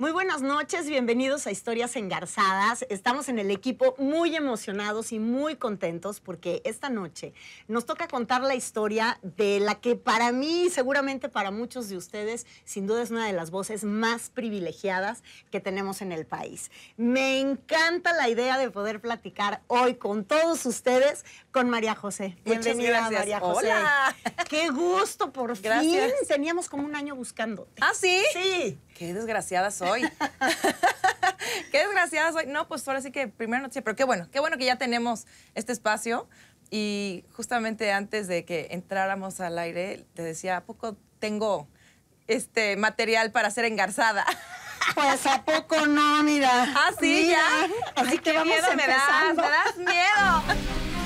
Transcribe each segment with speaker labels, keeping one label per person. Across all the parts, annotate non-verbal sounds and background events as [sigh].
Speaker 1: Muy buenas noches, bienvenidos a Historias Engarzadas. Estamos en el equipo muy emocionados y muy contentos porque esta noche nos toca contar la historia de la que para mí, seguramente para muchos de ustedes, sin duda es una de las voces más privilegiadas que tenemos en el país. Me encanta la idea de poder platicar hoy con todos ustedes con María José. Bienvenida, María José. Hola. Qué gusto, por gracias. fin. Teníamos como un año buscándote. ¿Ah, sí? Sí.
Speaker 2: Qué desgraciada soy. [laughs] qué desgraciada soy. No, pues ahora sí que primera noche. pero qué bueno, qué bueno que ya tenemos este espacio. Y justamente antes de que entráramos al aire, te decía, ¿a poco tengo este material para ser engarzada?
Speaker 1: [laughs] Pues a poco no, mira. Ah, sí, ya. Así que vamos miedo me das, me das
Speaker 3: miedo. [laughs]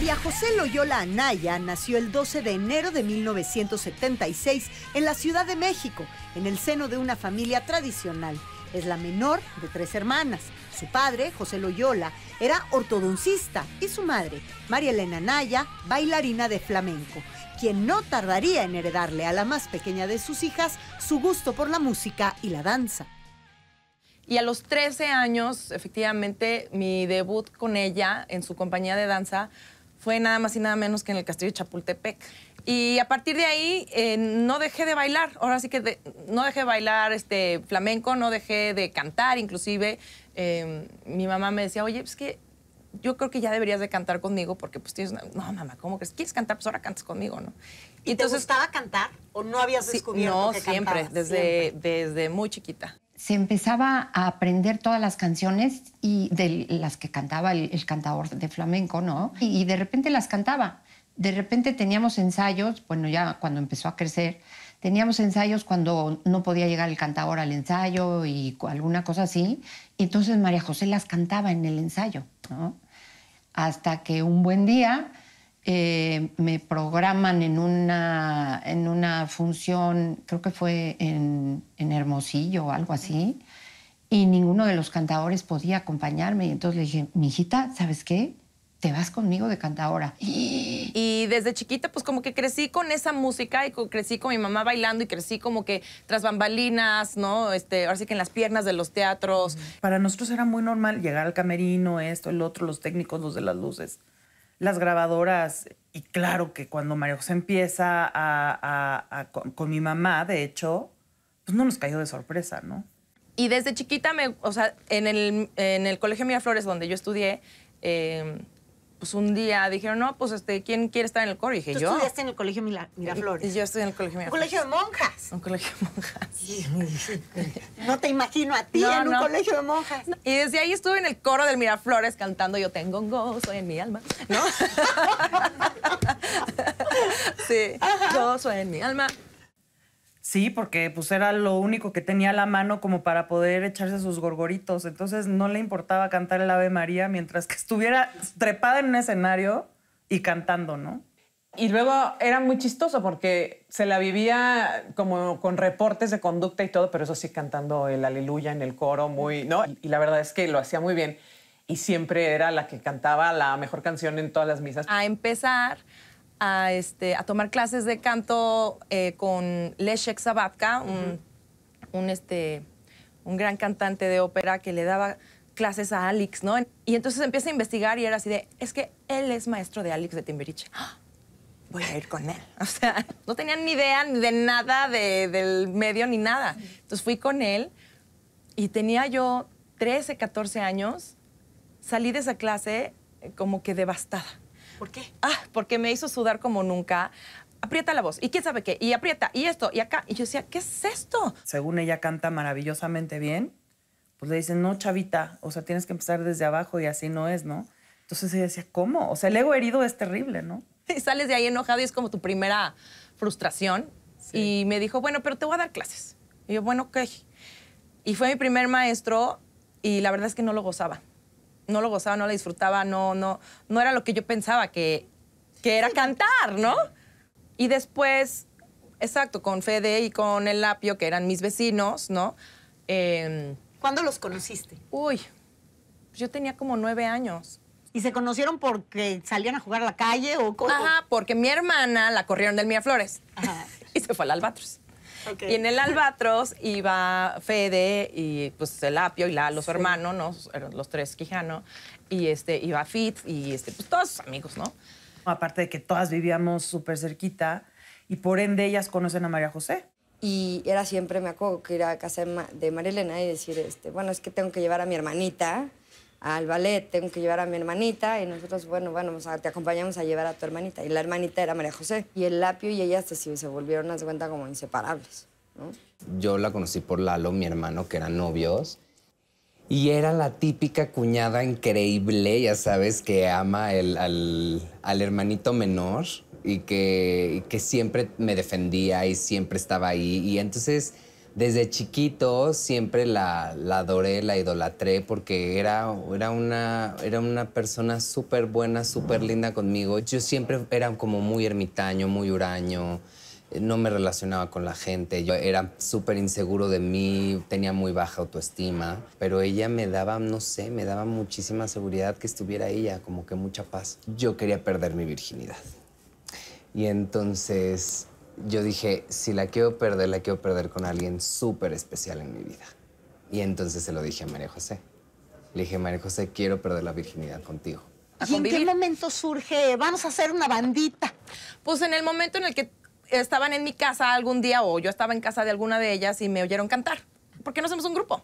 Speaker 1: María José Loyola Anaya nació el 12 de enero de 1976 en la Ciudad de México, en el seno de una familia tradicional. Es la menor de tres hermanas. Su padre, José Loyola, era ortodoncista y su madre, María Elena Anaya, bailarina de flamenco, quien no tardaría en heredarle a la más pequeña de sus hijas su gusto por la música y la danza.
Speaker 2: Y a los 13 años, efectivamente, mi debut con ella en su compañía de danza fue nada más y nada menos que en el Castillo de Chapultepec. Y a partir de ahí eh, no dejé de bailar, ahora sí que no dejé de bailar este, flamenco, no dejé de cantar, inclusive em, mi mamá me decía, oye, pues que yo creo que ya deberías de cantar conmigo porque pues tienes, una... no mamá, ¿cómo crees? ¿Quieres cantar? Pues ahora cantas conmigo, ¿no? ¿Y, entonces, te cantar o no habías descubierto no, que siempre. desde muy chiquita
Speaker 4: se empezaba a aprender todas las canciones y de las que cantaba el, cantador de flamenco, ¿no? Y, de repente las cantaba. De repente teníamos ensayos, bueno, ya cuando empezó a crecer, teníamos ensayos cuando no podía llegar el cantador al ensayo y alguna cosa así. entonces María José las cantaba en el ensayo, ¿no? Hasta que un buen día eh, me programan en una, en una función, creo que fue en, Hermosillo o algo así, y ninguno de los cantadores podía acompañarme. Y entonces le dije, mi hijita, ¿sabes qué? Te vas conmigo de cantadora.
Speaker 2: Y... desde chiquita, pues como que crecí con esa música y crecí con mi mamá bailando y crecí como que tras bambalinas, ¿no? Este, ahora sí que en las piernas
Speaker 5: de los teatros. Para nosotros era muy normal llegar al camerino, esto, el otro, los técnicos, los de las luces las grabadoras, y claro que cuando María José empieza a, con, mi mamá, de hecho, pues no nos cayó de sorpresa, ¿no? Y
Speaker 2: desde chiquita, me, o sea, en el, en el Colegio Miraflores, donde yo estudié, eh, pues un día dijeron, no, pues este, ¿quién quiere estar en el coro? Y dije, ¿Tú yo. estudiaste en el colegio Miraflores. Y, yo estudié en el colegio Miraflores. Un
Speaker 6: colegio de monjas. Un colegio de monjas.
Speaker 2: no te imagino a ti en un colegio de monjas. Y desde ahí estuve en el coro del Miraflores cantando Yo tengo un gozo en mi alma, ¿no? [laughs] [laughs] sí, Yo gozo
Speaker 5: en mi alma. Sí, porque pues era lo único que tenía la mano como para poder echarse sus gorgoritos. Entonces no le importaba cantar el Ave María mientras que estuviera trepada en un escenario y cantando, ¿no? Y luego era muy chistoso porque se la vivía como con reportes de conducta y todo, pero eso sí cantando el aleluya en el coro muy, ¿no? Y la verdad es que lo hacía muy bien y siempre era la que cantaba la mejor canción en todas las misas. A empezar
Speaker 2: este, a, tomar clases de canto eh, con Leszek Zabatka, este, un, gran cantante de ópera que le daba clases a Alex, ¿no? Y entonces empieza a investigar y era así de, es que él es maestro de Alex de Timberich. ¡Ah!
Speaker 7: Voy a ir con él.
Speaker 2: [laughs] O sea, no tenían ni idea ni de nada del medio ni nada. Entonces fui con él y tenía yo 13, 14 años. Salí de esa clase eh, como que devastada. ¿Por qué? Ah, porque me hizo sudar como nunca. Aprieta la voz, y quién
Speaker 5: sabe qué, y aprieta, y esto, y acá. Y yo decía, ¿qué es esto? Según ella canta maravillosamente bien, pues le dicen, no, chavita, o sea, tienes que empezar desde abajo y así no es, ¿no? Entonces ella decía, ¿cómo? O sea, el ego herido es terrible, ¿no?
Speaker 2: [laughs] Y sales de ahí enojado y es como tu primera frustración. Y me dijo, bueno, pero te voy a dar clases. Y yo, bueno, ok. Y fue mi primer maestro y la verdad es que no lo gozaba no lo gozaba, no lo disfrutaba, no, no, no era lo que yo pensaba que, que era cantar, ¿no? Y después, exacto, con Fede y con el Lapio, que eran mis vecinos, ¿no? Em, ¿Cuándo los conociste? Uy, yo tenía como nueve años. ¿Y se conocieron porque salían a jugar a la calle o cómo? Ajá, porque mi hermana la corrieron del Miraflores. Ajá. [laughs] y se fue al Albatros. Y en el Albatros iba Fede y pues el Apio y la los hermanos hermano, ¿no? Los tres Quijano. Y este, iba Fit, y
Speaker 5: este, pues todos sus amigos, ¿no? Aparte de que todas vivíamos súper cerquita y por ende ellas conocen a María José.
Speaker 3: Y era siempre, me acuerdo que ir a casa de, María Elena y decir, este, bueno, es que tengo que llevar a mi hermanita al ballet, tengo que llevar a mi hermanita y nosotros, bueno, bueno, te acompañamos a llevar a tu hermanita. Y la hermanita era María José. Y el Lapio y ella se, se volvieron, a cuenta, como inseparables.
Speaker 8: Yo la conocí por Lalo, mi hermano, que eran novios. Y era la típica cuñada increíble, ya sabes, que ama al, hermanito menor y que, y que siempre me defendía y siempre estaba ahí. Y entonces desde chiquito siempre la, adoré, la idolatré, porque era, era, una, era una persona súper buena, súper linda conmigo. Yo siempre era como muy ermitaño, muy huraño, no me relacionaba con la gente, yo era súper inseguro de mí, tenía muy baja autoestima, pero ella me daba, no sé, me daba muchísima seguridad que estuviera ella, como que mucha paz. Yo quería perder mi virginidad. Y entonces yo dije, si la quiero perder, la quiero perder con alguien súper especial en mi vida. Y entonces se lo dije a María José. Le dije, María José, quiero perder la virginidad contigo. ¿Y en qué
Speaker 1: momento surge, vamos a hacer una bandita? Pues en el momento en el que estaban
Speaker 2: en mi casa algún día o yo estaba en casa de alguna de ellas y me oyeron cantar. ¿Por qué no hacemos un grupo?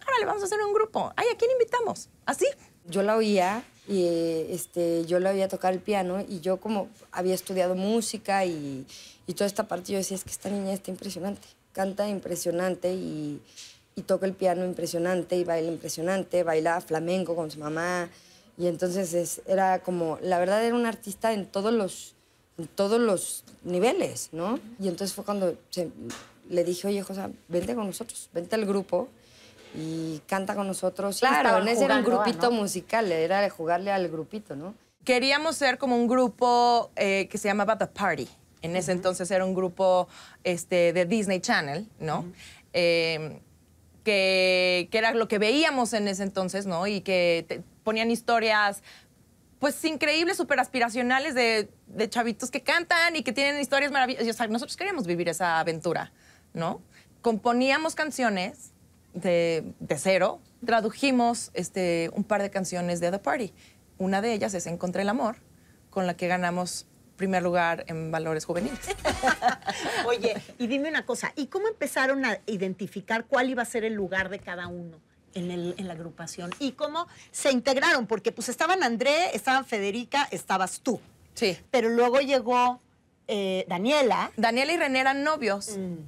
Speaker 2: Ahora le vamos a hacer un grupo. Ay, ¿a quién invitamos? ¿Así? Yo la oía y
Speaker 3: este, yo la oía tocar el piano y yo como había estudiado música y, y toda esta parte yo decía, es que esta niña está impresionante, canta impresionante y, toca el piano impresionante y baila impresionante, baila flamenco con su mamá. Y entonces era como, la verdad era un artista en todos los, todos los niveles, ¿no? Y entonces fue cuando le dije, oye, sea, vente con nosotros, vente al grupo y canta con
Speaker 2: nosotros. Claro, en ese era un grupito
Speaker 3: musical, era de jugarle al grupito,
Speaker 2: ¿no? Queríamos ser como un grupo eh, que se llamaba The Party. En ese entonces era un grupo este, de Disney Channel, ¿no? Em, que, era lo que veíamos en ese entonces, ¿no? Y que ponían historias, pues, increíbles, súper aspiracionales de, chavitos que cantan y que tienen historias maravillosas. O sea, nosotros queríamos vivir esa aventura, ¿no? Componíamos canciones de, cero, tradujimos este, un par de canciones de The Party. Una de ellas es Encontré el Amor, con la que ganamos primer lugar en valores juveniles.
Speaker 1: [laughs] Oye, y dime una cosa, ¿y cómo empezaron a identificar cuál iba a ser el lugar de cada uno? En, la agrupación y cómo se integraron, porque pues estaban André, estaban Federica, estabas tú. Sí. Pero luego llegó eh, Daniela.
Speaker 2: Daniela y René eran novios. Mm.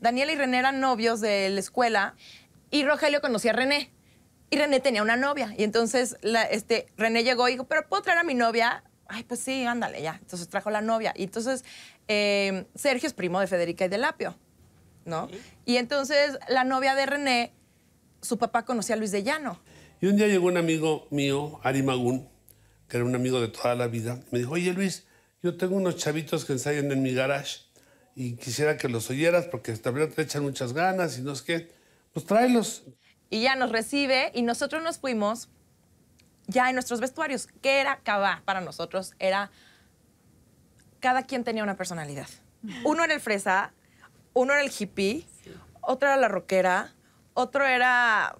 Speaker 2: Daniela y René eran novios de la escuela y Rogelio conocía a René. Y René tenía una novia. Y entonces la, este, René llegó y dijo, pero ¿puedo traer a mi novia? ay, pues sí, ándale, ya. Entonces trajo la novia. Y entonces em, Sergio es primo de Federica y de Lapio, ¿no? Y entonces la novia de René, su papá conocía a Luis de Llano.
Speaker 6: Y un día llegó un amigo mío, Ari Magún, que era un amigo de toda la vida, me dijo, oye Luis, yo tengo unos chavitos que ensayan en mi garage y quisiera que los oyeras porque también te echan muchas ganas y no es que, pues tráelos.
Speaker 2: Y ya nos recibe y nosotros nos fuimos ya en nuestros vestuarios. ¿Qué era Cabá para nosotros? Era cada quien tenía una personalidad. Uno era el fresa, uno era el hippie, otro era la rockera, otro era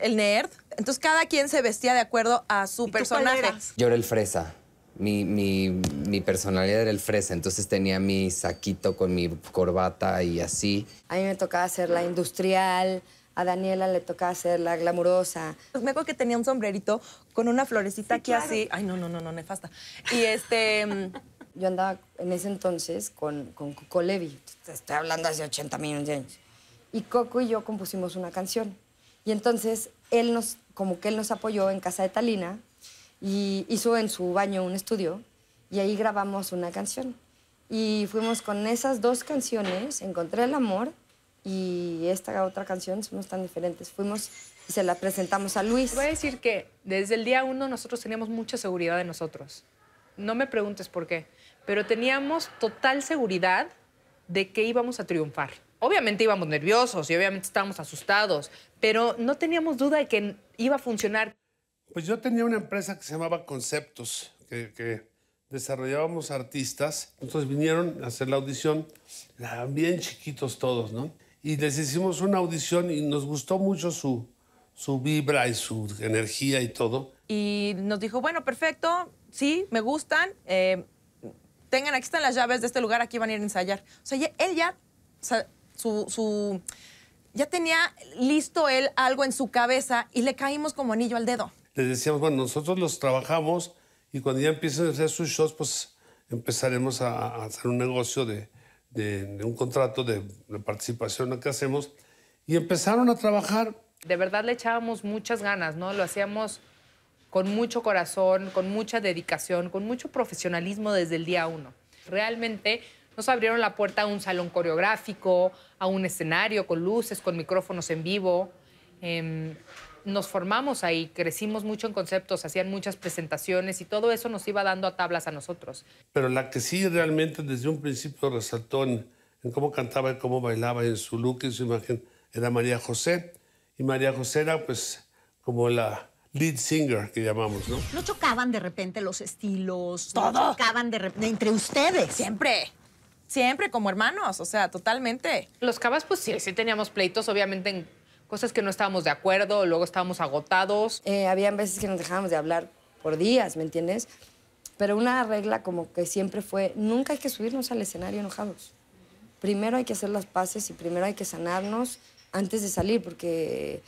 Speaker 2: el nerd. Entonces cada quien se vestía de acuerdo a su personaje.
Speaker 8: Yo era el fresa. Mi, mi, personalidad era el fresa, entonces tenía mi saquito con mi corbata y así.
Speaker 3: A mí me tocaba ser la industrial, a Daniela le tocaba hacer la glamurosa. Pues me
Speaker 2: acuerdo que tenía un sombrerito con una florecita
Speaker 3: aquí así. Ay, no, no, no, no, nefasta. Y este... Mm, [laughs] yo andaba en ese entonces con, con Coco Levi. Te estoy hablando hace 80 millones de años. Y Coco y yo compusimos una canción. Y entonces él nos, como que él nos apoyó en casa de Talina y hizo en su baño un estudio y ahí grabamos una canción. Y fuimos con esas dos canciones, Encontré el amor y esta otra canción somos tan diferentes.
Speaker 7: Fuimos y se la presentamos a Luis. Voy a decir que desde el día uno nosotros teníamos mucha seguridad de nosotros. No me preguntes por qué, pero teníamos total seguridad de que íbamos a triunfar. Obviamente íbamos nerviosos y obviamente estábamos asustados, pero no teníamos duda de que iba a funcionar.
Speaker 6: Pues yo tenía una empresa que se llamaba Conceptos, que, que desarrollábamos artistas. Entonces vinieron a hacer la audición, eran bien chiquitos todos, ¿no? y les hicimos una audición y nos gustó mucho su, su vibra y su energía y todo.
Speaker 2: Y nos dijo, bueno, perfecto, sí, me gustan, eh, tengan, aquí están las llaves de este lugar, aquí van a ir a ensayar. O sea, él ya, su, su, ya tenía listo él algo en su cabeza y le caímos como anillo al dedo.
Speaker 6: Les decíamos, bueno, nosotros los trabajamos y cuando ya empiecen a hacer sus shows, pues empezaremos a hacer un negocio de, de, un contrato de, de participación que hacemos y empezaron a trabajar.
Speaker 7: De verdad le echábamos muchas ganas, ¿no? Lo hacíamos con mucho corazón, con mucha dedicación, con mucho profesionalismo desde el día uno. Realmente nos abrieron la puerta a un salón coreográfico, a un escenario con luces, con micrófonos en vivo. Em, nos formamos ahí, crecimos mucho en conceptos, hacían muchas presentaciones y todo eso nos iba dando a tablas a nosotros.
Speaker 6: Pero la que sí realmente desde un principio resaltó en, cómo cantaba y cómo bailaba, en su look y su imagen, era María José. Y María José era pues como la, lead singer que llamamos, ¿no?
Speaker 1: No chocaban de repente los estilos. Todo. No chocaban de entre ustedes. Siempre. Siempre
Speaker 7: como hermanos, o sea, totalmente. Los Cabas, pues sí, sí teníamos pleitos, obviamente en cosas que no estábamos de acuerdo, luego estábamos agotados. Eh, habían veces que nos dejábamos de hablar por días, ¿me
Speaker 3: entiendes? Pero una regla como que siempre fue, nunca hay que subirnos al escenario enojados. Primero hay que hacer las paces y primero hay que sanarnos antes de salir, porque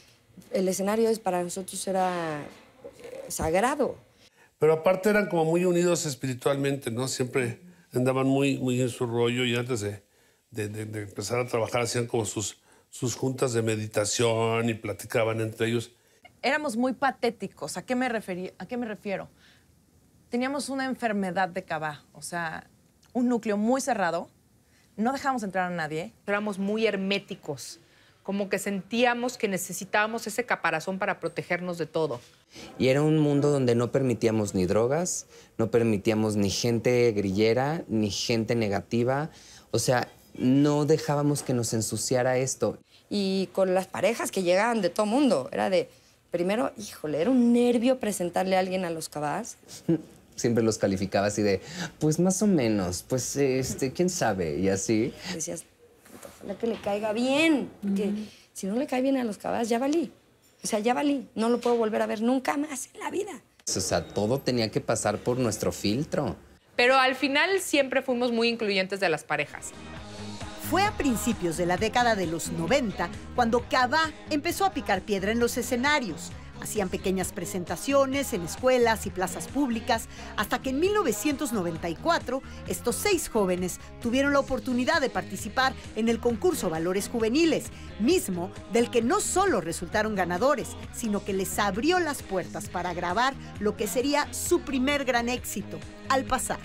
Speaker 3: el escenario es, para nosotros era eh, sagrado.
Speaker 6: Pero aparte eran como muy unidos espiritualmente, ¿no? Siempre andaban muy, muy en su rollo y antes de empezar a trabajar hacían como sus sus juntas de meditación y platicaban entre ellos.
Speaker 2: Éramos muy patéticos. ¿A qué me, referí, a qué me refiero? Teníamos una enfermedad de cava, o sea, un núcleo muy cerrado.
Speaker 7: No dejábamos entrar a nadie. Éramos muy herméticos como que sentíamos que necesitábamos ese caparazón para protegernos de todo.
Speaker 8: Y era un mundo donde no permitíamos ni drogas, no permitíamos ni gente grillera, ni gente negativa. O sea, no dejábamos que nos ensuciara esto.
Speaker 3: Y con las parejas que llegaban de todo mundo, era de, primero, híjole, era un nervio presentarle a alguien a los cabas.
Speaker 8: [laughs] Siempre los calificaba así de, pues más o menos, pues este, quién sabe, y así. Decías,
Speaker 3: ojalá que le caiga bien, porque si no le cae bien a los cabas, ya
Speaker 7: valí. O sea, ya valí, no lo puedo volver a ver nunca más en la vida.
Speaker 8: O sea, todo tenía que pasar por nuestro filtro.
Speaker 7: Pero al final siempre fuimos muy incluyentes de las parejas. Fue a principios de la década de los 90 cuando Cava empezó a
Speaker 1: picar piedra en los escenarios. Hacían pequeñas presentaciones en escuelas y plazas públicas, hasta que en 1994 estos seis jóvenes tuvieron la oportunidad de participar en el concurso Valores Juveniles, mismo del que no solo resultaron ganadores, sino que les abrió las puertas para grabar lo que sería su primer gran éxito, Al Pasar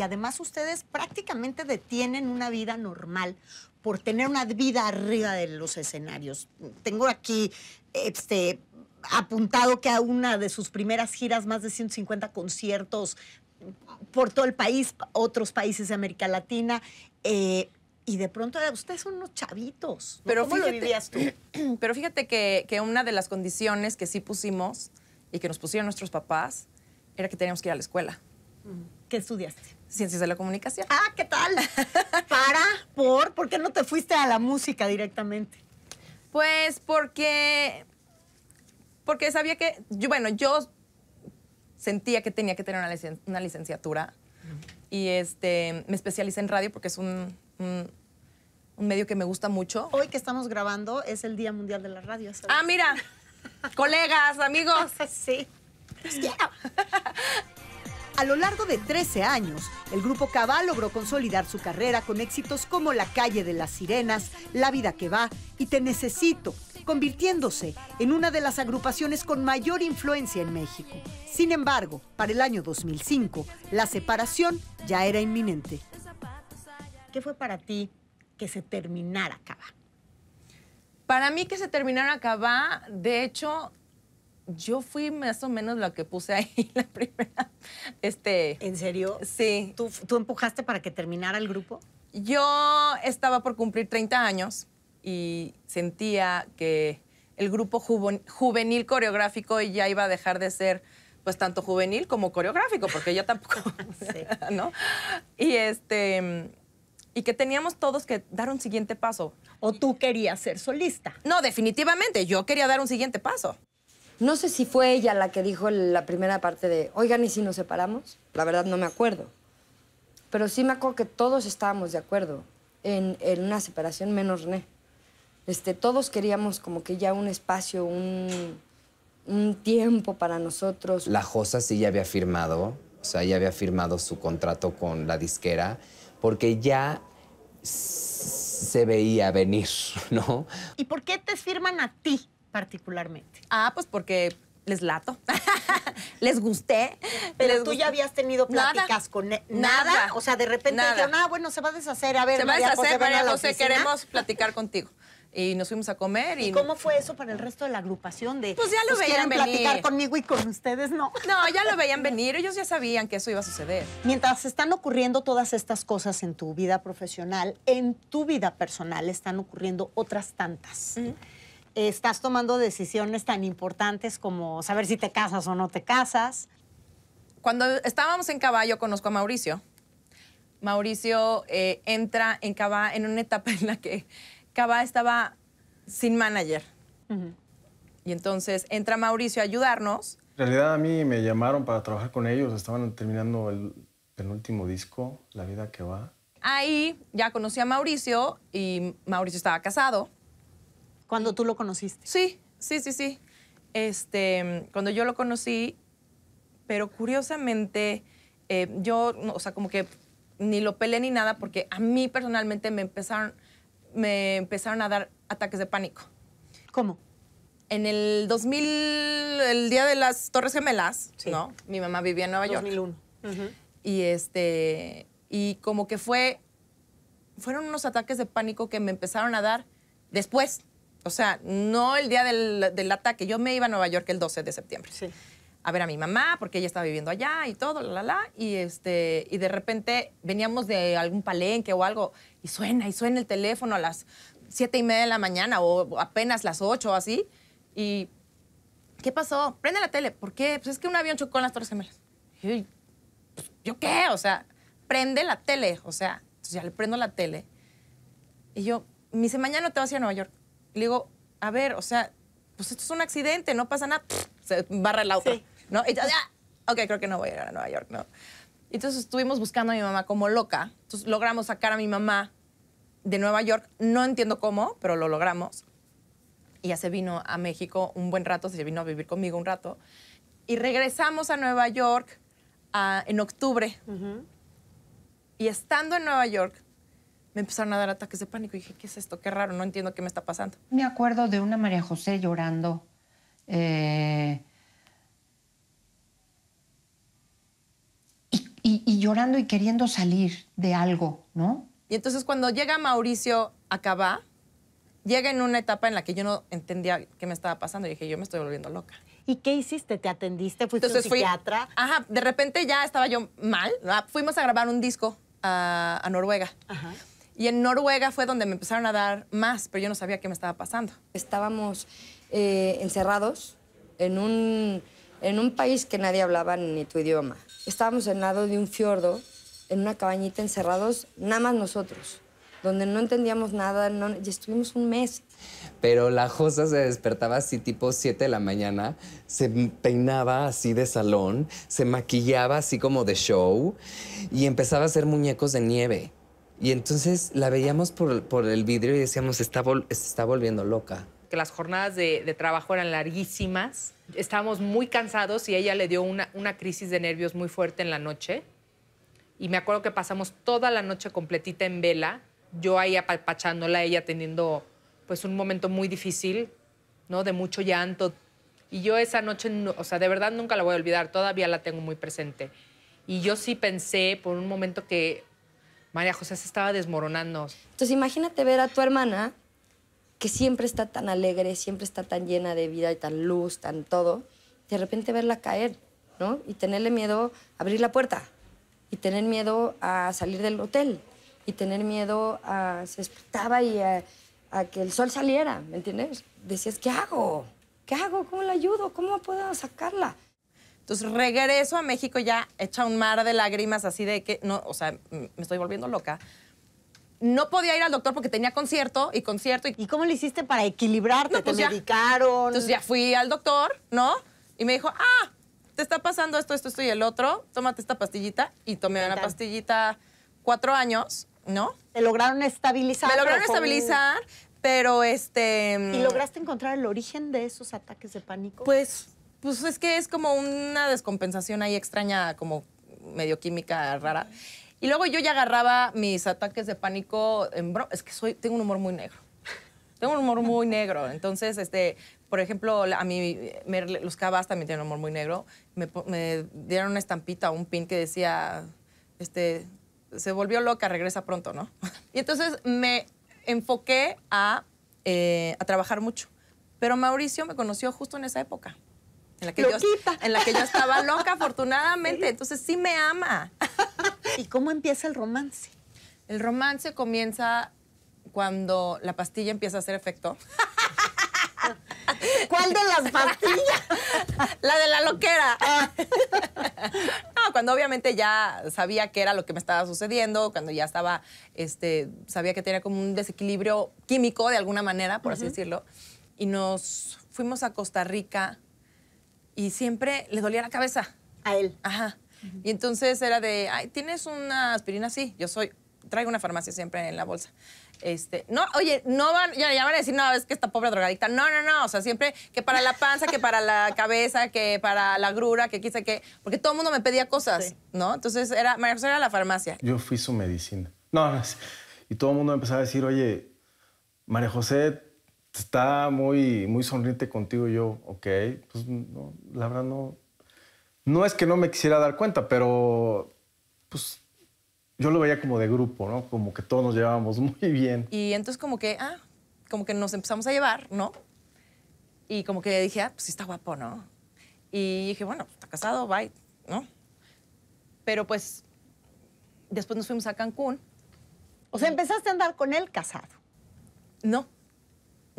Speaker 1: y además ustedes prácticamente detienen una vida normal por tener una vida arriba de los escenarios. Tengo aquí este, apuntado que a una de sus primeras giras, más de 150 conciertos por todo el país, otros países de América Latina. Eh, y de pronto eh, ustedes son unos chavitos. Pero fíjate,
Speaker 2: tú? [clears throat] Pero fíjate que, que, una de las condiciones que sí pusimos y que nos pusieron nuestros
Speaker 1: papás era que teníamos que ir a la escuela. ¿Qué estudiaste? Ciencias de la Comunicación. Ah, ¿qué tal? [laughs] Para, por, ¿por qué no te fuiste a la música directamente?
Speaker 2: Pues porque, porque sabía que, bueno, yo sentía que tenía que tener una, licenciatura y este, me especialicé en radio porque es un, un, medio que me gusta mucho. Hoy que estamos grabando
Speaker 1: es el Día Mundial de la Radio. Ah, mira, [laughs] colegas, amigos. sí. [laughs] A lo largo de 13 años, el grupo Cabá logró consolidar su carrera con éxitos como La calle de las sirenas, La vida que va y Te necesito, convirtiéndose en una de las agrupaciones con mayor influencia en México. Sin embargo, para el año 2005, la separación ya era inminente. ¿Qué fue para ti que se terminara Cabá?
Speaker 2: Para mí que se terminara Cabá, de hecho, yo fui más o menos la que puse ahí [laughs] la primera. Este, ¿En serio? Sí. ¿Tú, empujaste para que terminara el grupo? Yo estaba por cumplir 30 años y sentía que el grupo juvenil coreográfico ya iba a dejar de ser pues tanto juvenil como coreográfico, porque yo tampoco, [laughs] [laughs] sí. ¿no? Y este y que teníamos todos que dar un siguiente paso. ¿O tú querías ser solista? No, definitivamente, yo quería dar un siguiente paso.
Speaker 3: No sé si fue ella la que dijo la primera parte de, oigan, ¿y si nos separamos? La verdad no me acuerdo. Pero sí me acuerdo que todos estábamos de acuerdo en, una separación menos René. Este, todos queríamos como que ya un espacio, un, un tiempo para nosotros. La
Speaker 8: Josa sí ya había firmado, o sea, ya había firmado su contrato con la disquera, porque ya se veía venir, [laughs] ¿no?
Speaker 7: ¿Y por
Speaker 1: qué te firman a ti? particularmente? Ah, pues porque les lato. [laughs] les gusté. Pero tú ya habías tenido pláticas con e-, nada. O sea, de repente dijeron, ah, bueno, se va a deshacer. A ver, se va a deshacer, queremos
Speaker 2: platicar contigo. Y nos fuimos a
Speaker 1: comer. ¿Y, ¿Y cómo fue eso para el resto de la agrupación? De, pues ya lo pues veían venir. platicar conmigo y con ustedes, ¿no? No, ya lo veían venir. Ellos ya sabían que eso iba a suceder. Mientras están ocurriendo todas estas cosas en tu vida profesional, en tu vida personal están ocurriendo otras tantas estás tomando decisiones tan importantes como saber si te casas o no te casas. Cuando estábamos en caballo, conozco a Mauricio. Mauricio
Speaker 2: eh, entra en Cava en una etapa [laughs] en la que Cava estaba sin manager. Y entonces entra Mauricio a ayudarnos.
Speaker 9: En realidad a mí me llamaron para trabajar con ellos, estaban terminando el penúltimo disco, La vida que va.
Speaker 2: Ahí ya conocí a Mauricio y Mauricio estaba casado. Cuando tú lo conociste. Sí, sí, sí, sí. Este, cuando yo lo conocí, pero curiosamente, eh, yo, o sea, como que ni lo peleé ni nada, porque a mí personalmente me empezaron, me empezaron a dar ataques de pánico. ¿Cómo? En el 2000, el día de las Torres Gemelas, ¿no? Mi mamá vivía en Nueva York. 2001. Y este, y como que fue, fueron unos ataques de pánico que me empezaron a dar después. O sea, no el día del, ataque. Yo me iba a Nueva York el 12 de septiembre. Sí. A ver a mi mamá, porque ella estaba viviendo allá y todo, la, la, la. Y, este, y de repente veníamos de algún palenque o algo y suena, y suena el teléfono a las siete y media de la mañana o apenas las ocho o así. Y, ¿qué pasó? Prende la tele. ¿Por qué? Pues es que un avión chocó en las Torres Gemelas. Y, ¿Yo pues, qué? O sea, prende la tele. O sea, ya le prendo la tele. Y yo, me dice, mañana te vas a ir a Nueva York. Le digo, a ver, o sea, pues esto es un accidente, no pasa nada. se barra el auto. ¿No? Y ya ah, ok, creo que no voy a llegar a Nueva York, ¿no? Entonces estuvimos buscando a mi mamá como loca. Entonces logramos sacar a mi mamá de Nueva York. No entiendo cómo, pero lo logramos. Y ya se vino a México un buen rato, se vino a vivir conmigo un rato. Y regresamos a Nueva York ah, en octubre. Y estando en Nueva York, me empezaron a dar ataques de pánico. Y dije, ¿qué es esto? Qué raro, no entiendo qué me está pasando.
Speaker 4: Me acuerdo de una María José llorando. Eh, y, llorando y queriendo salir de algo, ¿no?
Speaker 2: Y entonces cuando llega Mauricio a Cabá, llega en una etapa en la que yo no entendía qué me estaba pasando. Y dije, yo me estoy volviendo loca. ¿Y qué hiciste? ¿Te atendiste? ¿Fuiste Entonces, psiquiatra? ajá, de repente ya estaba yo mal. Fuimos a grabar un disco a, a Noruega. Ajá. Y en Noruega fue donde me empezaron a dar más, pero yo no sabía qué me estaba pasando. Estábamos eh, encerrados en un, en un país que
Speaker 3: nadie hablaba ni tu idioma. Estábamos al lado de un fiordo, en una cabañita encerrados, nada más nosotros, donde no entendíamos nada, y estuvimos un mes.
Speaker 8: Pero la Josa se despertaba así tipo 7 de la mañana, se peinaba así de salón, se maquillaba así como de show y empezaba a hacer muñecos de nieve. Y entonces la veíamos por, el vidrio y decíamos, está, está volviendo loca.
Speaker 7: Que las jornadas de, trabajo eran larguísimas, estábamos muy cansados y ella le dio una, una crisis de nervios muy fuerte en la noche. Y me acuerdo que pasamos toda la noche completita en vela, yo ahí apalpachándola, ella teniendo pues un momento muy difícil, ¿no? De mucho llanto. Y yo esa noche, o sea, de verdad nunca la voy a olvidar, todavía la tengo muy presente. Y yo sí pensé por un momento que María José se estaba desmoronando.
Speaker 3: Entonces imagínate ver a tu hermana, que siempre está tan alegre, siempre está tan llena de vida y tan luz, tan todo, de repente verla caer, ¿no? Y tenerle miedo a abrir la puerta, y tener miedo a salir del hotel, y tener miedo a... se despertaba y a, a que el sol saliera, ¿me entiendes?
Speaker 2: Decías, ¿qué hago? ¿Qué hago? ¿Cómo la ayudo? ¿Cómo puedo sacarla? Entonces regreso a México ya hecha un mar de lágrimas, así de que, no, o sea, me estoy volviendo loca. No podía ir al doctor porque tenía concierto y concierto. ¿Y, cómo le hiciste para equilibrarte? ¿Te pues ya. medicaron? Entonces ya fui al doctor, ¿no? Y me dijo, ah, te está pasando esto, esto, esto y el otro, tómate esta pastillita. Y tomé una pastillita cuatro años, ¿no? Te lograron estabilizar. Me lograron estabilizar, pero este... ¿Y mm, lograste encontrar el origen de esos ataques de pánico? Pues pues es que es como una descompensación ahí extraña, como medio química rara. Y luego yo ya agarraba mis ataques de pánico en bro. Es que soy, tengo un humor muy negro. Tengo un humor muy negro. Entonces, este, por ejemplo, a mí los cabas también tienen un humor muy negro. Me, dieron una estampita, un pin que decía, este, se volvió loca, regresa pronto, ¿no? [laughs] Y entonces me enfoqué eh, a trabajar mucho. Pero Mauricio me conoció justo en esa época en la que, yo, en la que yo estaba [laughs] loca, afortunadamente. Entonces sí me ama. ¿Y cómo empieza el romance? El romance comienza cuando la pastilla empieza a hacer efecto. [laughs] ¿Cuál de las pastillas? [laughs] La de la loquera. Ah. No, cuando obviamente ya sabía que era lo que me estaba sucediendo, cuando ya estaba, este, sabía que tenía como un desequilibrio químico de alguna manera, por así decirlo. Y nos fuimos a Costa Rica y siempre le dolía la cabeza. A él. Ajá. Y entonces era de, ay, ¿tienes una aspirina? Sí, yo soy, traigo una farmacia siempre en la bolsa. Este, no, oye, no van, ya, van a decir, no, es que esta pobre drogadicta. No, no, no. O sea, siempre que para la panza, que para la cabeza, que para la grura, que quise que. Porque todo el mundo me pedía cosas, ¿no? Entonces era, María José era la farmacia.
Speaker 9: Yo fui su medicina. No, no. Y todo el mundo me empezaba a decir, oye, María José está muy, muy sonriente contigo. Y yo, ok, pues la verdad no. No es que no me quisiera dar cuenta, pero pues yo lo veía como de grupo, ¿no? Como que todos nos llevábamos [laughs] muy bien.
Speaker 2: Y entonces como que, ah, como que nos empezamos a llevar, ¿no? Y como que dije, ah, pues sí está guapo, ¿no? Y dije, bueno, pues, está casado, bye, ¿no? Pero pues después nos fuimos a Cancún. O sea, empezaste a andar con él casado. No,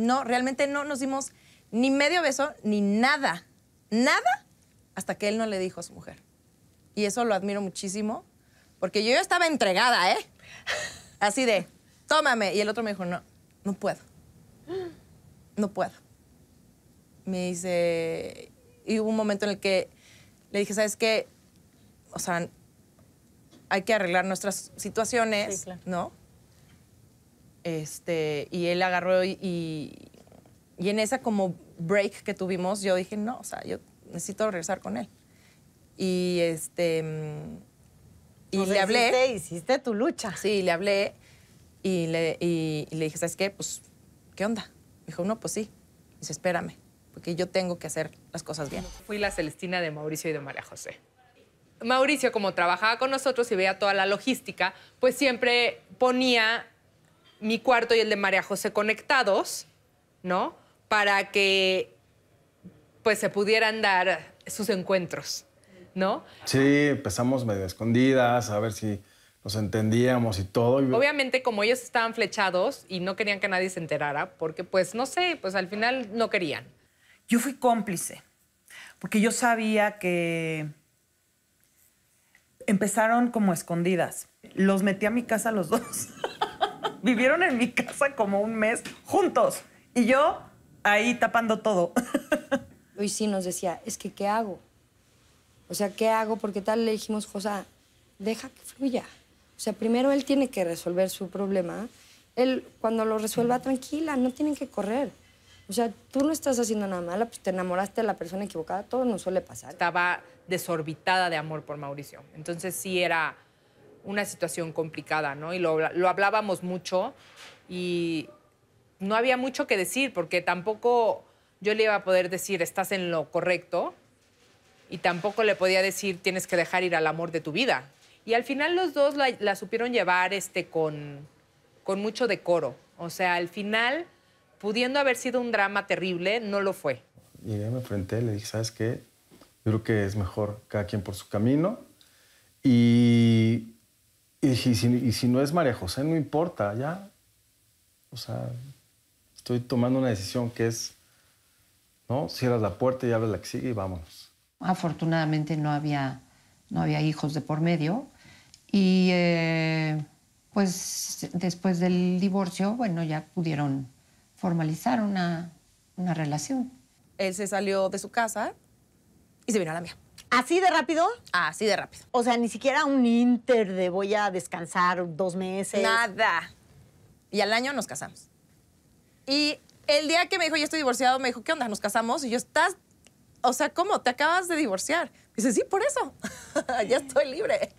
Speaker 2: no, realmente no nos dimos ni medio beso, ni nada. Nada hasta que él no le dijo a su mujer. Y eso lo admiro muchísimo, porque yo estaba entregada, ¿eh? Así de, tómame. Y el otro me dijo, no, no puedo. No puedo. Me dice, y hubo un momento en el que le dije, ¿sabes qué? O sea, hay que arreglar nuestras situaciones, ¿no? Este, y él agarró y, y, en esa como break que tuvimos, yo dije, no, o sea, yo necesito regresar con él. Y este y le hablé. Hiciste,
Speaker 1: hiciste, tu lucha. Sí,
Speaker 2: le hablé y le, y, le dije, ¿sabes qué? Pues, ¿qué onda? Me dijo, no, pues sí. dice, espérame, porque yo tengo que hacer las cosas bien.
Speaker 7: Fui la Celestina de Mauricio y de María José. Mauricio, como trabajaba con nosotros y veía toda la logística, pues siempre ponía mi cuarto y el de María José conectados, ¿no? Para que pues se pudieran dar sus encuentros,
Speaker 9: ¿no? Sí, empezamos medio escondidas, a ver si nos entendíamos y todo.
Speaker 7: Obviamente, como ellos estaban flechados y no querían que nadie se enterara, porque pues no sé, pues al final no querían.
Speaker 5: Yo fui cómplice, porque yo sabía que empezaron como escondidas. Los metí a mi casa los dos. [laughs] vivieron en mi casa como un mes juntos y yo ahí tapando todo.
Speaker 3: Hoy [laughs] sí nos decía, es que ¿qué hago? O sea, ¿qué hago? Porque tal le dijimos, Josa, deja que fluya. O sea, primero él tiene que resolver su problema. Él, cuando lo resuelva, tranquila, no tienen que correr. O sea, tú no estás haciendo nada malo, pues te enamoraste de la persona equivocada, todo nos suele pasar.
Speaker 7: Estaba desorbitada de amor por Mauricio. Entonces sí era una situación complicada, ¿no? Y lo, lo hablábamos mucho y no había mucho que decir porque tampoco yo le iba a poder decir, estás en lo correcto, y tampoco le podía decir, tienes que dejar ir al amor de tu vida. Y al final los dos la, supieron llevar este, con, con mucho decoro. O sea, al final, pudiendo haber sido un drama terrible, no lo fue.
Speaker 9: Y yo me enfrenté, le dije, ¿sabes qué? Yo creo que es mejor cada quien por su camino. Y y, si, y si no es María José, no importa, ya. O sea, estoy tomando una decisión que es, ¿no? Cierras la puerta y abres la que sigue y vámonos.
Speaker 4: Afortunadamente no había, no había hijos de por medio. Y eh, pues después del divorcio, bueno, ya pudieron formalizar una, una relación.
Speaker 1: Él se salió de su casa y se vino a la mía. ¿Así de rápido? Así de rápido. O sea, ni siquiera un inter de voy a descansar dos meses.
Speaker 2: Nada.
Speaker 1: Y al año nos casamos.
Speaker 2: Y el día que me dijo, ya estoy divorciado, me dijo, ¿qué onda? ¿Nos casamos? Y yo, ¿estás? O sea, ¿cómo? ¿Te acabas de divorciar? Me dice, sí, por eso. [laughs] ya estoy libre.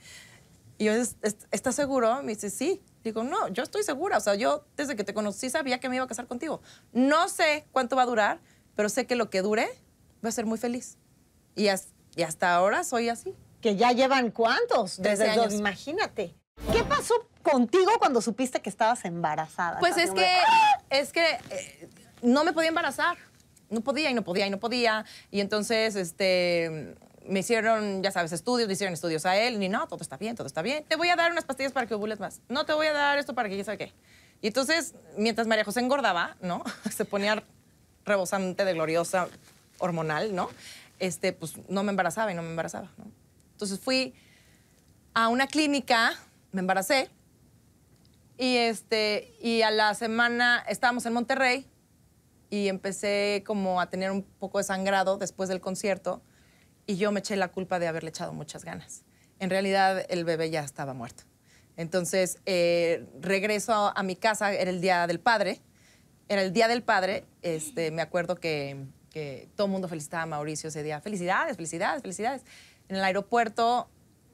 Speaker 2: Y yo, ¿estás seguro? Me dice, sí. Digo, no, yo estoy segura. O sea, yo desde que te conocí sabía que me iba a casar contigo. No sé cuánto va a durar, pero sé que lo que dure va a ser muy feliz. Y y hasta ahora
Speaker 1: soy así. Que ya llevan cuántos? Desde imagínate. ¿Qué pasó contigo cuando supiste que estabas embarazada? Pues ¡Ah! es que,
Speaker 2: es eh, que, no me podía embarazar. No podía y no podía y no podía. Y entonces, este, me hicieron, ya sabes, estudios, me hicieron estudios a él. Y no, todo está bien, todo está bien. Te voy a dar unas pastillas para que ovules más. No te voy a dar esto para que ya sabe qué. Y entonces, mientras María José engordaba, ¿no? [laughs] Se ponía rebosante de gloriosa hormonal, ¿no? Este, pues no me embarazaba y no me embarazaba. Entonces fui a una clínica, me embaracé y, este, y a la semana estábamos en Monterrey y empecé como a tener un poco de sangrado después del concierto y yo me eché la culpa de haberle echado muchas ganas. En realidad el bebé ya estaba muerto. Entonces eh, regreso a, mi casa, era el día del padre, era el día del padre, este, me acuerdo que que todo el mundo felicitaba a Mauricio ese día. Felicidades, felicidades, felicidades. En el aeropuerto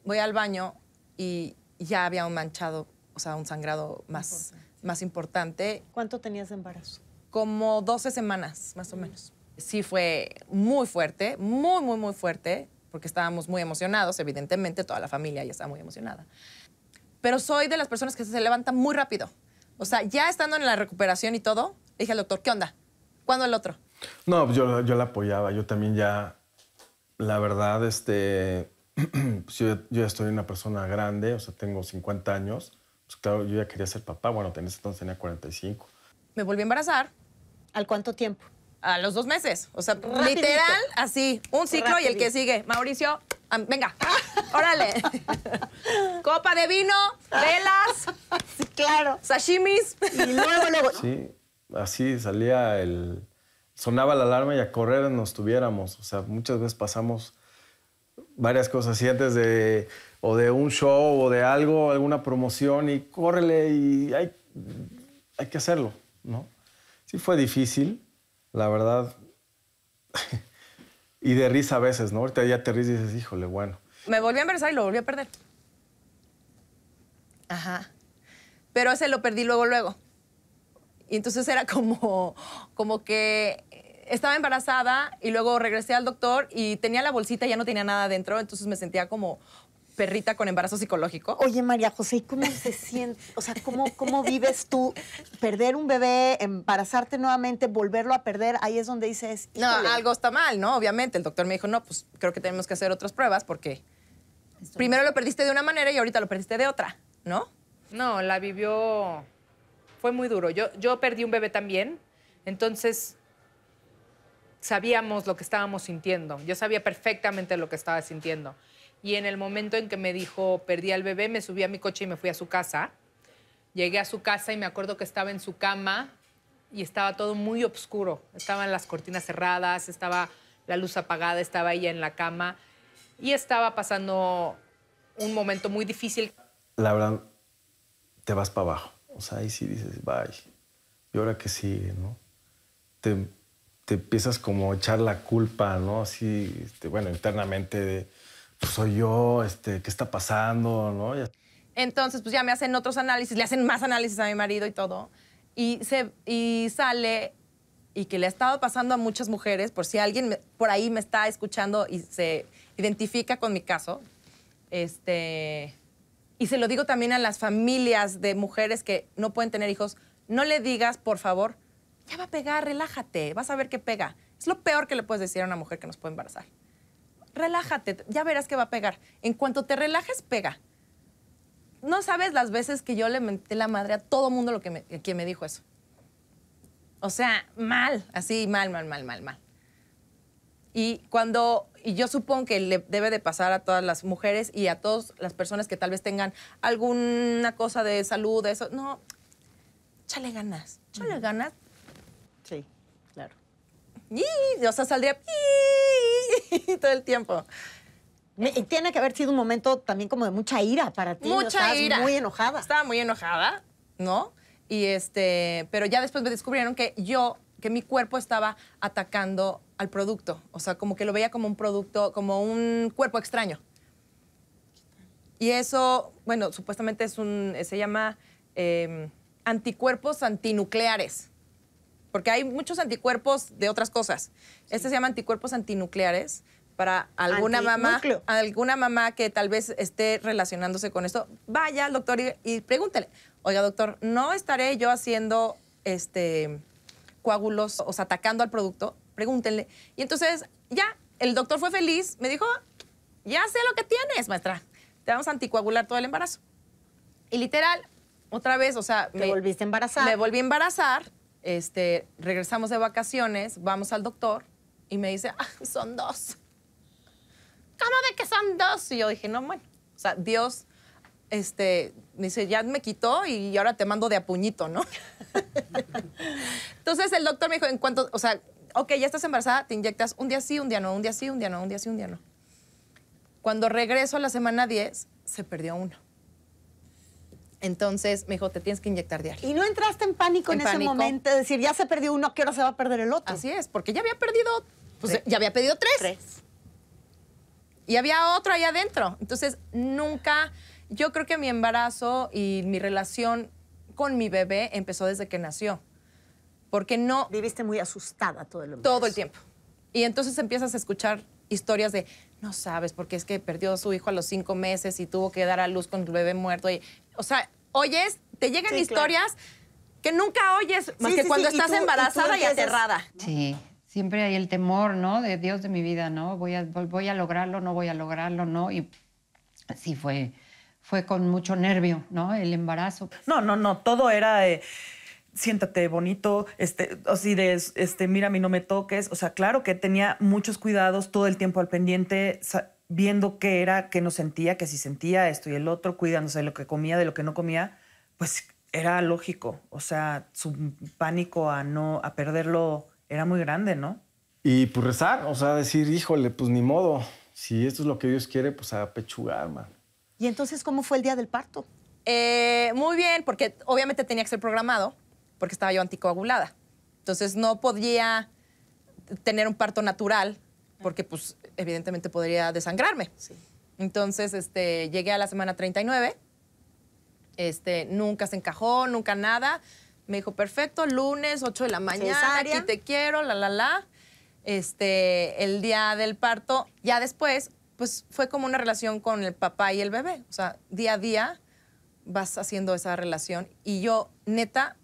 Speaker 2: voy al baño y ya había un manchado, o sea, un sangrado más importante. Más importante. ¿Cuánto tenías de embarazo? Como 12 semanas, más o mm. menos. Sí fue muy fuerte, muy, muy, muy fuerte, porque estábamos muy emocionados, evidentemente, toda la familia ya está muy emocionada. Pero soy de las personas que se levantan muy rápido. O sea, ya estando en la recuperación y todo, dije al doctor, ¿qué onda? ¿Cuándo el
Speaker 9: otro? No, pues yo, yo la apoyaba. Yo también ya, la verdad, este, [clears throat] pues yo, ya estoy una persona grande, o sea, tengo 50 años. Pues claro, yo ya quería ser papá. Bueno, en entonces tenía 45.
Speaker 2: Me volví a embarazar. ¿Al cuánto tiempo? A los dos meses. O sea, literal, así. Un ciclo y el que sigue. Mauricio, venga, [laughs] órale. [laughs] Copa de vino, velas. claro. Sashimis. Y luego,
Speaker 9: luego. Sí, así salía el sonaba la alarma y a correr nos tuviéramos. O sea, muchas veces pasamos varias cosas así antes de o de un show o de algo, alguna promoción y córrele y hay, hay que hacerlo, ¿no? Sí fue difícil, la verdad. [laughs] y de risa a veces, ¿no? Ahorita ya te ríes y dices, híjole, bueno.
Speaker 2: Me volví a embarazar y lo volví a perder. Ajá. Pero ese lo perdí luego, luego. Y entonces era como, como que estaba embarazada y luego regresé al doctor y tenía la bolsita y ya no tenía nada dentro, entonces
Speaker 1: me sentía como perrita con embarazo psicológico. Oye, María José, cómo se siente? O sea, ¿cómo, ¿cómo vives tú perder un bebé, embarazarte nuevamente, volverlo a perder? Ahí es donde dices... No, algo
Speaker 2: está mal, ¿no? Obviamente, el doctor me dijo, no, pues creo que tenemos que hacer otras pruebas porque
Speaker 7: primero lo perdiste de una manera y ahorita lo perdiste de otra, ¿no? No, la vivió fue muy duro. Yo, yo perdí un bebé también, entonces sabíamos lo que estábamos sintiendo. Yo sabía perfectamente lo que estaba sintiendo. Y en el momento en que me dijo, perdí al bebé, me subí a mi coche y me fui a su casa. Llegué a su casa y me acuerdo que estaba en su cama y estaba todo muy oscuro. Estaban las cortinas cerradas, estaba la luz apagada, estaba ella en la cama y estaba pasando un momento muy difícil.
Speaker 9: La verdad, te vas para abajo. O sea, ahí sí dices, bye. ¿Y ahora qué sigue, no? Te, te empiezas como a echar la culpa, ¿no? Así, este, bueno, internamente pues soy yo, este, ¿qué está pasando, no?
Speaker 2: Entonces, pues ya me hacen otros análisis, le hacen más análisis a mi marido y todo. Y, se, y sale y que le ha estado pasando a muchas mujeres, por si alguien por ahí me está escuchando y se identifica con mi caso, este, y se lo digo también a las familias de mujeres que no pueden tener hijos, no le digas, por favor, ya va a pegar, relájate, vas a ver qué pega. Es lo peor que le puedes decir a una mujer que nos puede embarazar. Relájate, ya verás que va a pegar. En cuanto te relajes, pega. No sabes las veces que yo le menté la madre a todo mundo lo que me, me dijo eso. O sea, mal, así, mal, mal, mal, mal, mal. Y cuando y yo supongo que le debe de pasar a todas las mujeres y a todas las personas que tal vez tengan alguna cosa de salud, eso. No, chale ganas, chale ganas. Sí, claro.
Speaker 1: Y, o sea, saldría y, [laughs] todo el tiempo. tiene que haber sido un momento también como de mucha ira para ti. Mucha ira. ira. muy enojada.
Speaker 2: Estaba muy enojada,
Speaker 1: ¿no? Y
Speaker 2: este, pero ya después me descubrieron que yo que mi cuerpo estaba atacando al producto. O sea, como que lo veía como un producto, como un cuerpo extraño. Y eso, bueno, supuestamente es un, se llama em, anticuerpos antinucleares. Porque hay muchos anticuerpos de otras cosas. Este se llama anticuerpos antinucleares para alguna mamá, alguna mamá que tal vez esté relacionándose con esto. Vaya al doctor y, y pregúntele, oiga doctor, ¿no estaré yo haciendo este coágulos, o sea, atacando al producto, pregúntenle. Y entonces, ya, el doctor fue feliz, me dijo, ya sé lo que tienes, maestra, te vamos a anticoagular todo el embarazo. Y literal, otra vez, o sea... me, volviste a embarazar. Me volví a embarazar, este, regresamos de vacaciones, vamos al doctor y me dice, ah, son dos. ¿Cómo de que son dos? Y yo dije, no, bueno, o sea, Dios este, me dice, ya me quitó y ahora te mando de apuñito, ¿no? [laughs] Entonces el doctor me dijo, en cuanto, o sea, ok, ya estás embarazada, te inyectas un día sí, un día no, un día sí, un día no, un día sí, un día no. Cuando regreso a la semana 10, se perdió uno. Entonces me dijo, te
Speaker 1: tienes que inyectar diario. ¿Y no entraste en pánico en, ese momento? Es decir, ya se perdió uno, ¿qué hora se va a perder el otro? Así es, porque ya había perdido, pues ya había pedido tres. Tres. Y había otro
Speaker 2: ahí adentro. Entonces nunca yo creo que mi embarazo y mi relación con mi bebé empezó desde que nació. Porque no... Viviste muy asustada todo el tiempo. Todo el tiempo. Y entonces empiezas a escuchar historias de, no sabes, porque es que perdió a su hijo a los cinco meses y tuvo que dar a luz con el bebé muerto. Y, o sea, oyes, te llegan historias que nunca oyes más que cuando estás embarazada y, aterrada.
Speaker 4: Sí, siempre hay el temor, ¿no? De Dios de mi vida, ¿no? Voy a, voy a lograrlo, no voy a lograrlo, ¿no? Y así fue fue con mucho nervio, ¿no? El embarazo. No, no,
Speaker 5: no, todo era de siéntate bonito, este, así de, este, mira, a mí no me toques. O sea, claro que tenía muchos cuidados, todo el tiempo al pendiente, viendo qué era, qué no sentía, qué si sentía esto y el otro, cuidándose de lo que comía, de lo que no comía, pues era lógico. O sea, su pánico a no, a perderlo era muy grande,
Speaker 9: ¿no? Y pues rezar, o sea, decir, híjole, pues ni modo. Si esto es lo que Dios quiere, pues a pechugar, man.
Speaker 1: ¿Y entonces cómo fue el día del parto? Eh, muy bien, porque
Speaker 2: obviamente tenía que ser programado, porque estaba yo anticoagulada. Entonces no podía tener un parto natural, porque pues evidentemente podría desangrarme. Sí. Entonces este, llegué a la semana 39, este, nunca se encajó, nunca nada. Me dijo, perfecto, lunes, 8 de la pues, mañana, aquí te quiero, la, la, la. Este, el día del parto, ya después, pues fue como una relación con el papá y el bebé. O sea, día a día vas haciendo esa relación. Y yo, neta,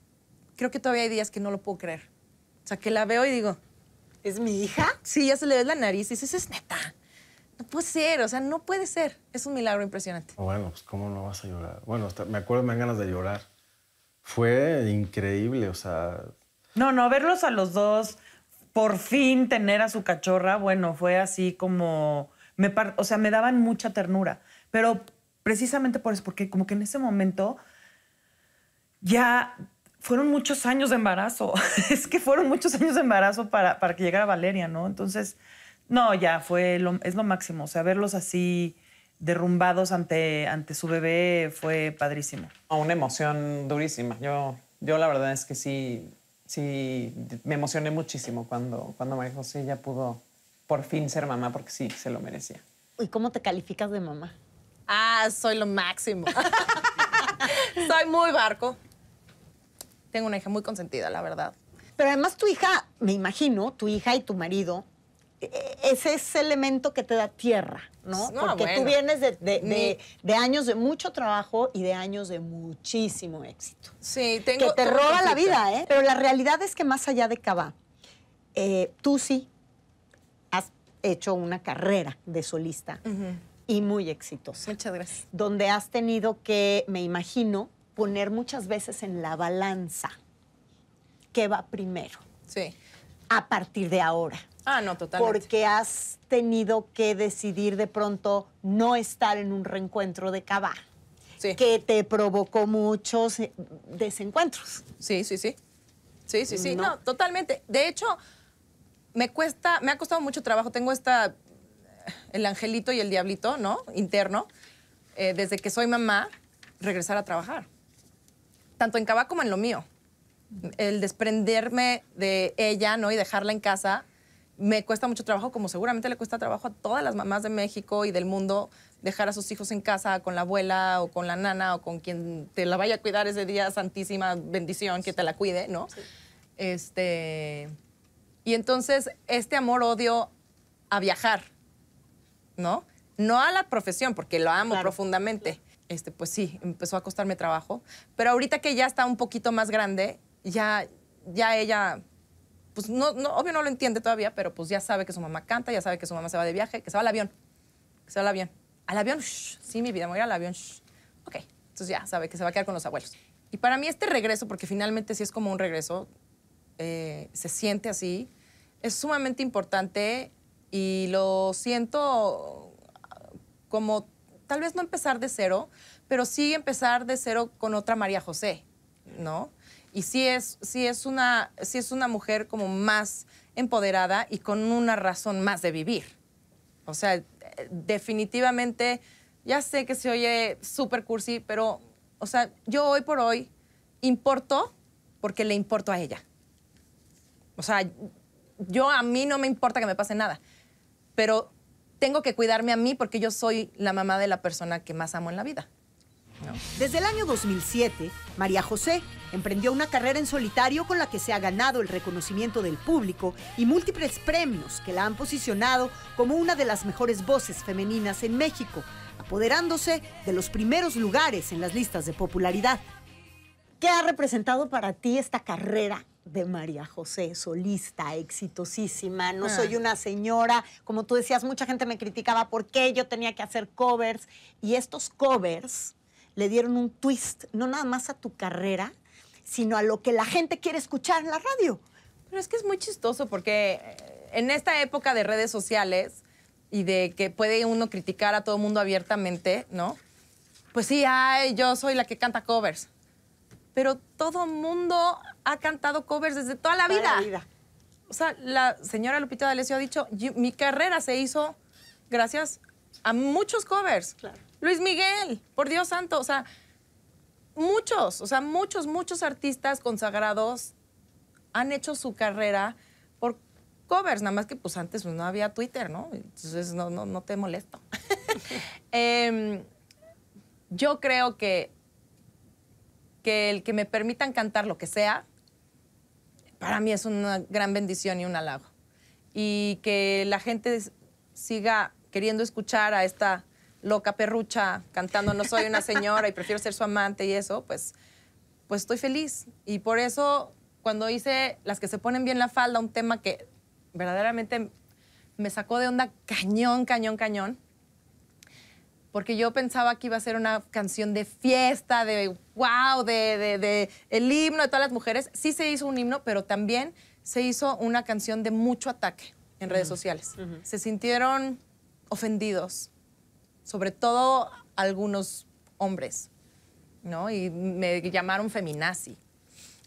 Speaker 2: creo que todavía hay días que no lo puedo creer. O sea, que la veo y digo... ¿Es mi hija? Sí, ya se le ve la nariz y dices, es neta. No puede ser, o sea, no puede ser. Es un milagro impresionante.
Speaker 9: Oh, bueno, pues cómo no vas a llorar. Bueno, hasta me acuerdo, me dan ganas de llorar. Fue increíble, o sea...
Speaker 5: No, no, verlos a los dos, por fin tener a su cachorra, bueno, fue así como me o sea, me daban mucha ternura. Pero precisamente por eso, porque como que en ese momento ya fueron muchos años de embarazo. [laughs] es que fueron muchos años de embarazo para, para que llegara Valeria, ¿no? Entonces, no, ya fue, lo, es lo máximo. O sea, verlos así derrumbados ante, ante su bebé fue padrísimo. Una emoción durísima. Yo, la verdad es que sí, sí, me emocioné muchísimo cuando, cuando me dijo, sí, ya pudo por fin ser mamá porque sí, se lo merecía.
Speaker 1: ¿Y cómo te calificas de mamá? Ah, soy lo máximo. [laughs] soy muy barco. Tengo una hija muy consentida, la verdad. Pero además tu hija, me imagino, tu hija y tu marido, e, e, ese es el elemento que te da tierra, ¿no? Porque tú vienes de, años de mucho trabajo y de años de muchísimo éxito. Sí, tengo... Que te roba la vida, ¿eh? Pero la realidad es que más allá de Cava, eh, tú sí hecho una carrera de solista y muy exitosa. Muchas gracias. Donde has tenido que, me imagino, poner muchas veces en la balanza qué va primero. Sí. A partir de ahora. Ah, no, totalmente. Porque has tenido que decidir de pronto no estar en un reencuentro de Cabá. Sí. Que te provocó muchos eh, desencuentros. Sí, sí, sí. Sí, sí, sí. no totalmente. De hecho,
Speaker 2: me cuesta, me ha costado mucho trabajo. Tengo esta, eh, el angelito y el diablito, ¿no? Interno. Eh, desde que soy mamá, regresar a trabajar. Tanto en Cava como en lo mío. El desprenderme de ella, ¿no? Y dejarla en casa, me cuesta mucho trabajo, como seguramente le cuesta trabajo a todas las mamás de México y del mundo dejar a sus hijos en casa con la abuela o con la nana o con quien te la vaya a cuidar ese día, santísima bendición, que te la cuide, ¿no? Este, y entonces este amor-odio a viajar, ¿no? No a la profesión, porque lo amo profundamente. Este, pues sí, empezó a costarme trabajo. Pero ahorita que ya está un poquito más grande, ya, ya ella, pues no, obvio no lo entiende todavía, pero pues ya sabe que su mamá canta, ya sabe que su mamá se va de viaje, que se va al avión. Que se va al avión. Al avión, shh, sí, mi vida, me voy al avión. Shh. Ok, entonces ya sabe que se va a quedar con los abuelos. Y para mí este regreso, porque finalmente sí es como un regreso, eh, se siente así, es sumamente importante y lo siento como tal vez no empezar de cero, pero sí empezar de cero con otra María José, ¿no? Y sí es, es, una, es una mujer como más empoderada y con una razón más de vivir. O sea, eh, definitivamente, ya sé que se oye súper cursi, pero, o sea, yo hoy por hoy importo porque le importo a ella. O sea, yo a mí no me importa que me pase nada, pero tengo que cuidarme a mí porque yo soy
Speaker 1: la mamá de la persona que más amo en la vida. Desde el año 2007, María José emprendió una carrera en solitario con la que se ha ganado el reconocimiento del público y múltiples premios que la han posicionado como una de las mejores voces femeninas en México, apoderándose de los primeros lugares en las listas de popularidad. ¿Qué ha representado para ti esta carrera de María José, solista, exitosísima. No ah. soy una señora, como tú decías, mucha gente me criticaba porque yo tenía que hacer covers. Y estos covers le dieron un twist, no nada más a tu carrera, sino a lo que la gente quiere escuchar en la radio. Pero es que es muy chistoso porque
Speaker 2: eh, en esta época de redes sociales y de que puede uno criticar a todo mundo abiertamente, ¿no? Pues sí, ay, yo soy la que canta covers pero todo mundo ha cantado covers desde toda la, vida. O sea, la señora Lupita D'Alessio ha dicho, mi carrera se hizo gracias a muchos covers. Luis Miguel, por Dios santo, o sea, muchos, o sea, muchos, muchos artistas consagrados han hecho su carrera por covers, nada más que pues antes pues, no había Twitter, ¿no? Entonces no, no, no te molesto. [laughs] Em, yo creo que que el que me permitan cantar lo que sea, para mí es una gran bendición y un halago. Y que la gente siga queriendo escuchar a esta loca perrucha cantando No soy una señora y prefiero ser su amante y eso, pues, pues estoy feliz. Y por eso cuando hice Las que se ponen bien la falda, un tema que verdaderamente me sacó de onda cañón, cañón, cañón, porque yo pensaba que iba a ser una canción de fiesta, de wow, de, el himno de todas las mujeres. Sí se hizo un himno, pero también se hizo una canción de mucho ataque en redes sociales. Se sintieron ofendidos, sobre todo algunos hombres, ¿no? Y me llamaron feminazi.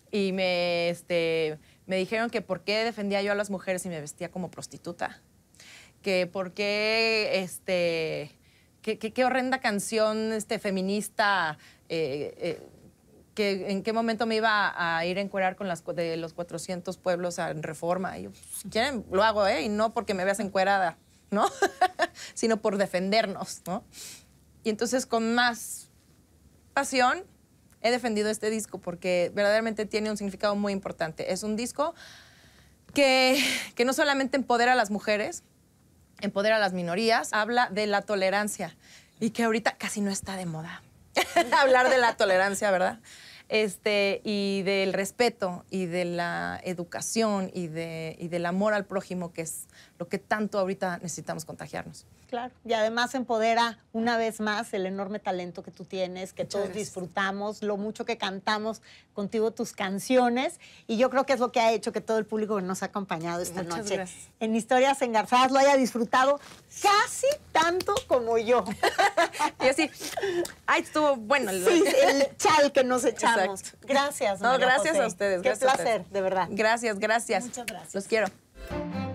Speaker 2: Y me, este, me dijeron que por qué defendía yo a las mujeres y me vestía como prostituta. Que por qué, este qué, horrenda canción este, feminista. Eh, eh, que en qué momento me iba a ir a encuerar con las de los 400 pueblos en reforma. Y yo, pues, quieren, lo hago, ¿eh? Y no porque me veas encuerada, ¿no? [laughs] Sino por defendernos, ¿no? Y entonces con más pasión he defendido este disco porque verdaderamente tiene un significado muy importante. Es un disco que, que no solamente empodera a las mujeres, Empodera a las minorías, habla de la tolerancia y que ahorita casi no está de moda [laughs] hablar de la tolerancia, ¿verdad? Este, y del respeto y de la educación y, y del amor al prójimo, que es lo que tanto ahorita necesitamos contagiarnos.
Speaker 1: Claro, y además empodera una vez más el enorme talento que tú tienes, que todos disfrutamos, lo mucho que cantamos contigo tus canciones, y yo creo que es lo que ha hecho que todo el público que nos ha acompañado esta noche en Historias Engarzadas lo haya disfrutado casi tanto como yo. [laughs] y así, ay, estuvo bueno. El... chal que nos [laughs] echamos.
Speaker 2: Gracias. No, gracias a ustedes. Qué placer, de verdad. Gracias, gracias. Muchas gracias. Los quiero.